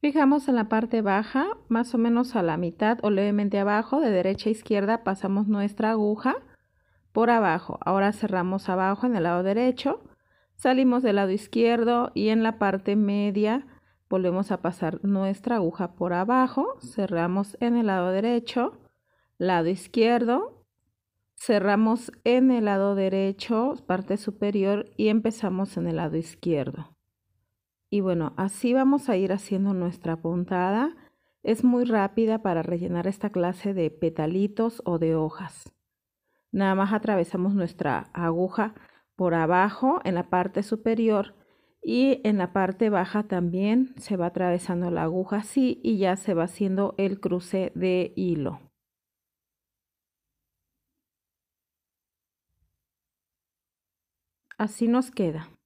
Fijamos en la parte baja, más o menos a la mitad o levemente abajo, de derecha a izquierda pasamos nuestra aguja por abajo. Ahora cerramos abajo en el lado derecho, salimos del lado izquierdo y en la parte media volvemos a pasar nuestra aguja por abajo, cerramos en el lado derecho, lado izquierdo, cerramos en el lado derecho, parte superior y empezamos en el lado izquierdo. Y bueno, así vamos a ir haciendo nuestra puntada. Es muy rápida para rellenar esta clase de petalitos o de hojas. Nada más atravesamos nuestra aguja por abajo en la parte superior y en la parte baja también se va atravesando la aguja así y ya se va haciendo el cruce de hilo. Así nos queda.